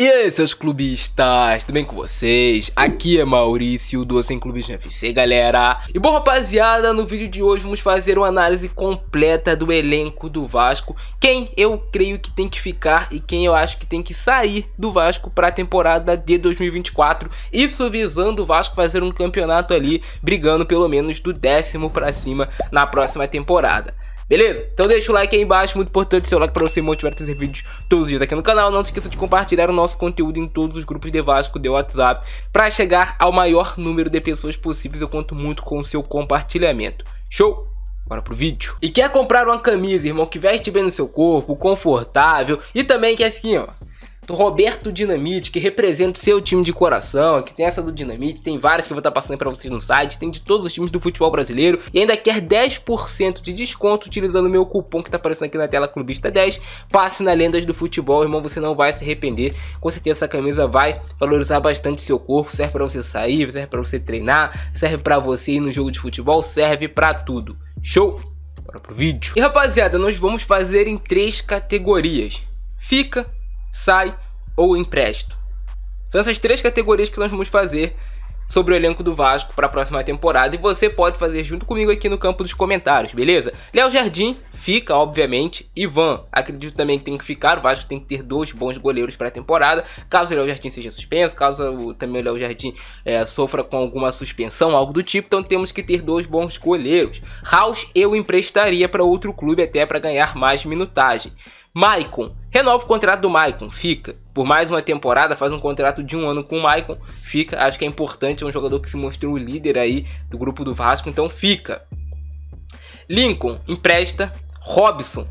E aí, seus clubistas, tudo bem com vocês? Aqui é Maurício do Sem Clubismo FC, galera. E bom, rapaziada, no vídeo de hoje vamos fazer uma análise completa do elenco do Vasco. Quem eu creio que tem que ficar e quem eu acho que tem que sair do Vasco para a temporada de 2024. Isso visando o Vasco fazer um campeonato ali, brigando pelo menos do décimo para cima na próxima temporada. Beleza? Então deixa o like aí embaixo, muito importante seu like para você motivar a trazer vídeos todos os dias aqui no canal. Não se esqueça de compartilhar o nosso conteúdo em todos os grupos de Vasco, de WhatsApp, para chegar ao maior número de pessoas possíveis. Eu conto muito com o seu compartilhamento. Show? Bora pro vídeo. E quer comprar uma camisa, irmão, que veste bem no seu corpo, confortável e também que é assim, ó do Roberto Dinamite, que representa o seu time de coração, que tem essa do Dinamite, tem várias que eu vou estar passando para vocês no site, tem de todos os times do futebol brasileiro e ainda quer 10% de desconto utilizando o meu cupom que tá aparecendo aqui na tela Clubista 10. Passe na Lendas do Futebol, irmão, você não vai se arrepender. Com certeza essa camisa vai valorizar bastante seu corpo, serve para você sair, serve para você treinar, serve para você ir no jogo de futebol, serve para tudo. Show? Bora pro vídeo. E rapaziada, nós vamos fazer em três categorias. Fica, sai ou empresto. São essas três categorias que nós vamos fazer sobre o elenco do Vasco para a próxima temporada e você pode fazer junto comigo aqui no campo dos comentários, beleza? Léo Jardim fica, obviamente. Ivan, acredito também que tem que ficar. O Vasco tem que ter dois bons goleiros para a temporada. Caso o Léo Jardim seja suspenso, caso o, também o Léo Jardim é, sofra com alguma suspensão, algo do tipo, então temos que ter dois bons goleiros. House eu emprestaria para outro clube até para ganhar mais minutagem. Maicon, renova o contrato do Maicon, fica por mais uma temporada, faz um contrato de um ano com o Maicon, fica, acho que é importante, é um jogador que se mostrou o líder aí do grupo do Vasco, então fica. Lincoln empresta, Robson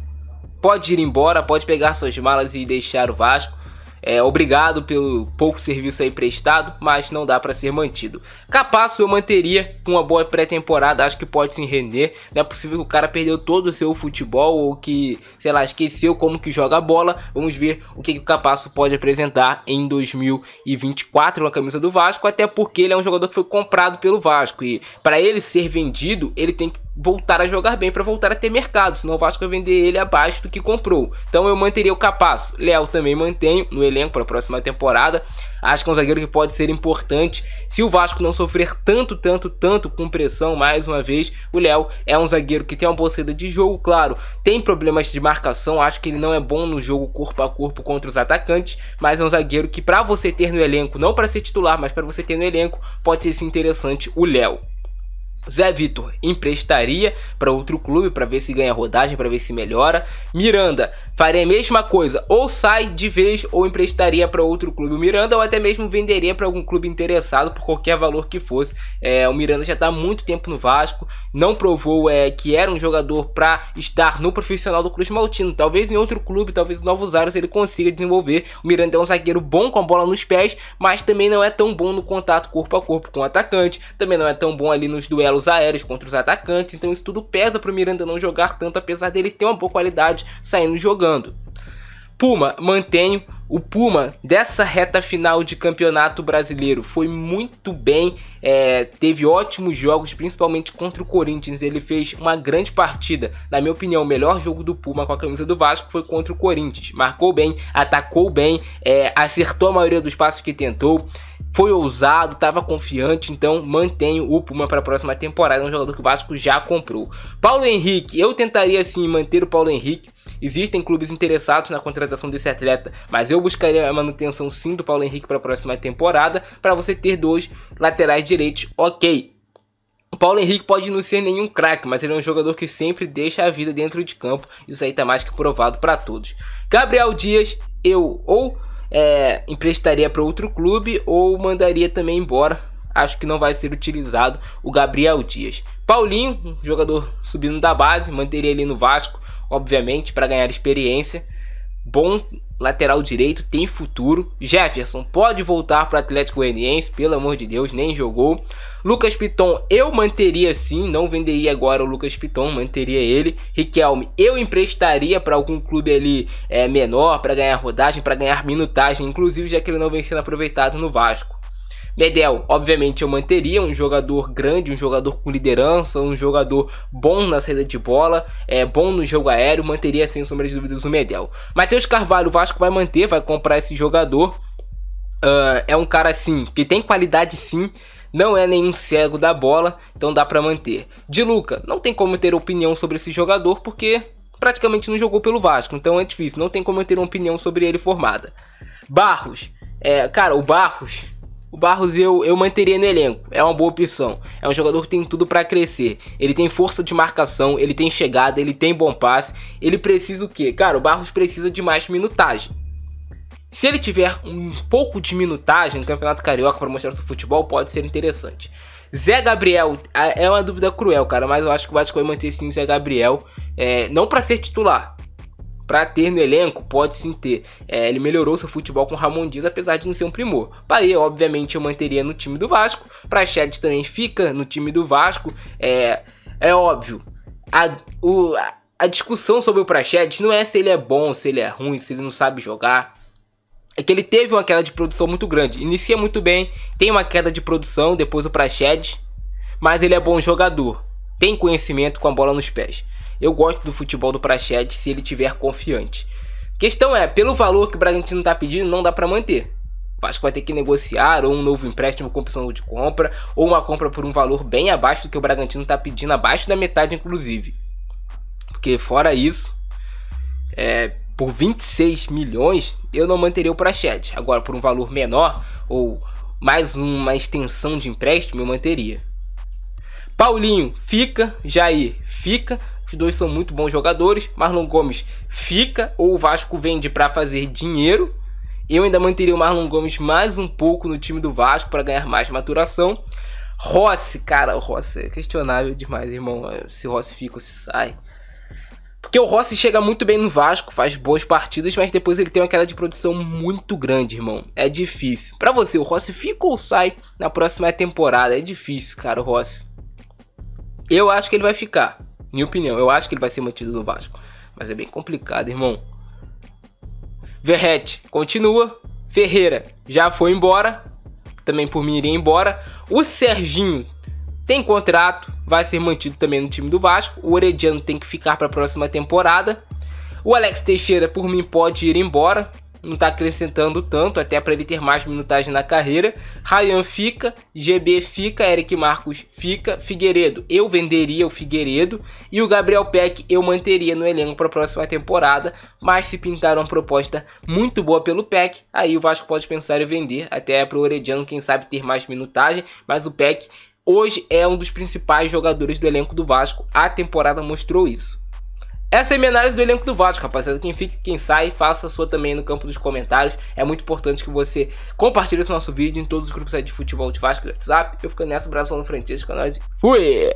pode ir embora, pode pegar suas malas e deixar o Vasco. É, obrigado pelo pouco serviço aí prestado, mas não dá para ser mantido. Capasso eu manteria com uma boa pré-temporada, acho que pode se render. Não é possível que o cara perdeu todo o seu futebol ou que, sei lá, esqueceu como que joga a bola. Vamos ver o que, que o Capasso pode apresentar em 2024 na camisa do Vasco, até porque ele é um jogador que foi comprado pelo Vasco e para ele ser vendido, ele tem que voltar a jogar bem para voltar a ter mercado, senão o Vasco vai vender ele abaixo do que comprou. Então eu manteria o Capasso. Léo também mantenho no elenco para a próxima temporada. Acho que é um zagueiro que pode ser importante se o Vasco não sofrer tanto, tanto, tanto com pressão mais uma vez. O Léo é um zagueiro que tem uma boa saída de jogo, claro, tem problemas de marcação, acho que ele não é bom no jogo corpo a corpo contra os atacantes, mas é um zagueiro que para você ter no elenco, não para ser titular, mas para você ter no elenco, pode ser interessante o Léo. Zé Vitor emprestaria para outro clube para ver se ganha rodagem, para ver se melhora. Miranda faria a mesma coisa, ou sai de vez ou emprestaria para outro clube. O Miranda ou até mesmo venderia para algum clube interessado por qualquer valor que fosse. É, o Miranda já está há muito tempo no Vasco, não provou é, que era um jogador para estar no profissional do Cruz Maltino. Talvez em outro clube, talvez em Novos áreas ele consiga desenvolver. O Miranda é um zagueiro bom com a bola nos pés, mas também não é tão bom no contato corpo a corpo com o atacante, também não é tão bom ali nos duelos duelos aéreos contra os atacantes, então isso tudo pesa para o Miranda não jogar tanto, apesar dele ter uma boa qualidade saindo jogando. Puma, mantenho. O Puma, dessa reta final de campeonato brasileiro, foi muito bem, é, teve ótimos jogos, principalmente contra o Corinthians. Ele fez uma grande partida. Na minha opinião, o melhor jogo do Puma com a camisa do Vasco foi contra o Corinthians. Marcou bem, atacou bem, é, acertou a maioria dos passos que tentou foi ousado, estava confiante, então mantenho o Puma para a próxima temporada, um jogador que o Vasco já comprou. Paulo Henrique, eu tentaria sim manter o Paulo Henrique. Existem clubes interessados na contratação desse atleta, mas eu buscaria a manutenção sim do Paulo Henrique para a próxima temporada, para você ter dois laterais direitos, OK. O Paulo Henrique pode não ser nenhum craque, mas ele é um jogador que sempre deixa a vida dentro de campo. Isso aí tá mais que provado para todos. Gabriel Dias, eu ou é, emprestaria para outro clube ou mandaria também embora. Acho que não vai ser utilizado o Gabriel Dias. Paulinho, jogador subindo da base, manteria ele no Vasco, obviamente, para ganhar experiência. Bom lateral direito, tem futuro. Jefferson pode voltar para o Atlético Goianiense, pelo amor de Deus, nem jogou. Lucas Piton eu manteria sim, não venderia agora o Lucas Piton, manteria ele. Riquelme eu emprestaria para algum clube ali é, menor para ganhar rodagem, para ganhar minutagem, inclusive já que ele não vem sendo aproveitado no Vasco. Medel, é obviamente, eu manteria um jogador grande, um jogador com liderança, um jogador bom na saída de bola, é bom no jogo aéreo, manteria sem sombra de dúvidas o Medel. Matheus Carvalho, o Vasco vai manter, vai comprar esse jogador. Uh, é um cara assim que tem qualidade sim não é nenhum cego da bola, então dá para manter. De Luca, não tem como ter opinião sobre esse jogador porque praticamente não jogou pelo Vasco, então é difícil, não tem como eu ter uma opinião sobre ele formada. Barros, é, cara, o Barros o Barros eu, eu manteria no elenco. É uma boa opção. É um jogador que tem tudo para crescer. Ele tem força de marcação, ele tem chegada, ele tem bom passe. Ele precisa o quê? Cara, o Barros precisa de mais minutagem. Se ele tiver um pouco de minutagem no Campeonato Carioca para mostrar seu futebol, pode ser interessante. Zé Gabriel é, é uma dúvida cruel, cara, mas eu acho que o Vasco vai manter sim o Zé Gabriel, é, não para ser titular, para ter no elenco, pode sim ter. É, ele melhorou seu futebol com Ramon Dias, apesar de não ser um primor. ele obviamente, eu manteria no time do Vasco. Praxedes também fica no time do Vasco. É, é óbvio. A, o, a, a discussão sobre o Praxedes não é se ele é bom, se ele é ruim, se ele não sabe jogar. É que ele teve uma queda de produção muito grande. Inicia muito bem, tem uma queda de produção, depois o Praxedes. Mas ele é bom jogador, tem conhecimento com a bola nos pés. Eu gosto do futebol do Prachete se ele tiver confiante. Questão é, pelo valor que o Bragantino está pedindo, não dá para manter. O Vasco vai ter que negociar ou um novo empréstimo com opção de compra, ou uma compra por um valor bem abaixo do que o Bragantino está pedindo, abaixo da metade inclusive. Porque fora isso, é, por 26 milhões, eu não manteria o Prachete. Agora, por um valor menor ou mais uma extensão de empréstimo, eu manteria. Paulinho fica, Jair fica, os dois são muito bons jogadores. Marlon Gomes fica ou o Vasco vende para fazer dinheiro. Eu ainda manteria o Marlon Gomes mais um pouco no time do Vasco para ganhar mais maturação. Rossi, cara, o Rossi é questionável demais, irmão. Se o Rossi fica ou se sai. Porque o Rossi chega muito bem no Vasco, faz boas partidas, mas depois ele tem uma queda de produção muito grande, irmão. É difícil. Para você, o Rossi fica ou sai na próxima temporada? É difícil, cara, o Rossi. Eu acho que ele vai ficar. Minha opinião, eu acho que ele vai ser mantido no Vasco. Mas é bem complicado, irmão. Verrete continua. Ferreira já foi embora. Também por mim iria embora. O Serginho tem contrato, vai ser mantido também no time do Vasco. O Orediano tem que ficar para a próxima temporada. O Alex Teixeira, por mim, pode ir embora não está acrescentando tanto, até para ele ter mais minutagem na carreira. Ryan fica, GB fica, Eric Marcos fica, Figueiredo eu venderia o Figueiredo e o Gabriel Peck eu manteria no elenco para a próxima temporada, mas se pintar uma proposta muito boa pelo Peck, aí o Vasco pode pensar em vender, até para o Orediano, quem sabe, ter mais minutagem, mas o Peck hoje é um dos principais jogadores do elenco do Vasco, a temporada mostrou isso. Essa é a minha análise do elenco do Vasco, rapaziada. Quem fica, quem sai, faça a sua também no campo dos comentários. É muito importante que você compartilhe esse nosso vídeo em todos os grupos aí de futebol de Vasco e WhatsApp. Eu fico nessa, abraço no Francisco, é nóis. Fui!